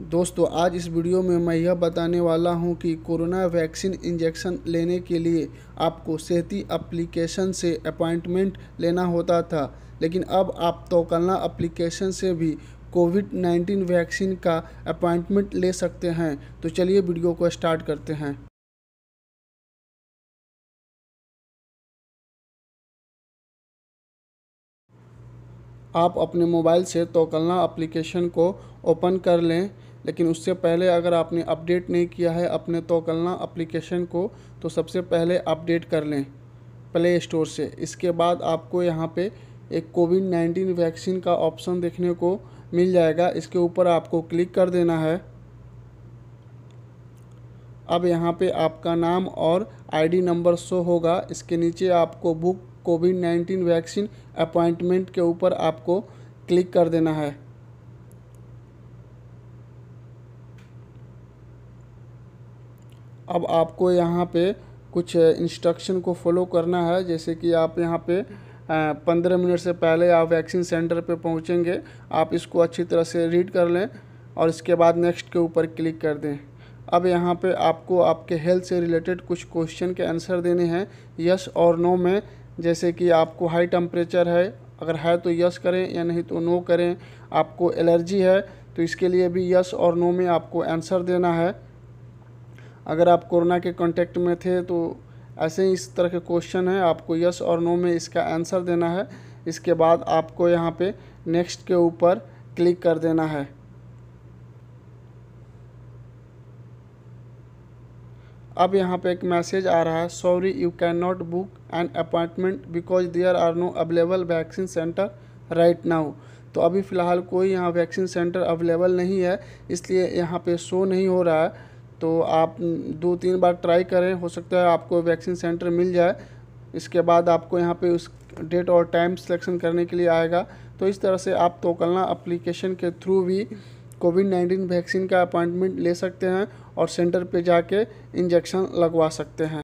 दोस्तों आज इस वीडियो में मैं यह बताने वाला हूं कि कोरोना वैक्सीन इंजेक्शन लेने के लिए आपको सेहती एप्लीकेशन से अपॉइंटमेंट लेना होता था लेकिन अब आप तोकलना एप्लीकेशन से भी कोविड 19 वैक्सीन का अपॉइंटमेंट ले सकते हैं तो चलिए वीडियो को स्टार्ट करते हैं आप अपने मोबाइल से तोकलना एप्लीकेशन को ओपन कर लें लेकिन उससे पहले अगर आपने अपडेट नहीं किया है अपने तोकलना एप्लीकेशन को तो सबसे पहले अपडेट कर लें प्ले स्टोर से इसके बाद आपको यहाँ पे एक कोविड नाइन्टीन वैक्सीन का ऑप्शन देखने को मिल जाएगा इसके ऊपर आपको क्लिक कर देना है अब यहाँ पे आपका नाम और आईडी नंबर शो होगा इसके नीचे आपको book COVID nineteen vaccine appointment के ऊपर आपको क्लिक कर देना है अब आपको यहाँ पे कुछ इंस्ट्रक्शन को फॉलो करना है जैसे कि आप यहाँ पे पंद्रह मिनट से पहले आप वैक्सीन सेंटर पे पहुँचेंगे आप इसको अच्छी तरह से रीड कर लें और इसके बाद नेक्स्ट के ऊपर क्लिक कर दें अब यहाँ पे आपको आपके हेल्थ से रिलेटेड कुछ क्वेश्चन के आंसर देने हैं यस और नो में जैसे कि आपको हाई टेम्परेचर है अगर है तो यस करें या नहीं तो नो करें आपको एलर्जी है तो इसके लिए भी यस और नो में आपको आंसर देना है अगर आप कोरोना के कांटेक्ट में थे तो ऐसे ही इस तरह के क्वेश्चन है आपको यस और नो में इसका आंसर देना है इसके बाद आपको यहाँ पे नेक्स्ट के ऊपर क्लिक कर देना है अब यहाँ पे एक मैसेज आ रहा है sorry you can not book an appointment because there are no available vaccine centre right now तो अभी फ़िलहाल कोई यहाँ वैक्सीन सेंटर अवेलेबल नहीं है इसलिए यहाँ पे शो नहीं हो रहा है तो आप दो तीन बार ट्राई करें हो सकता है आपको वैक्सीन सेंटर मिल जाए इसके बाद आपको यहाँ पे उस डेट और टाइम सिलेक्शन करने के लिए आएगा तो इस तरह से आप तोकलना अप्लीकेशन के थ्रू भी कोविड नाइन्टीन वैक्सीन का अपॉइंटमेंट ले सकते हैं और सेंटर पर जाके इंजेक्शन लगवा सकते हैं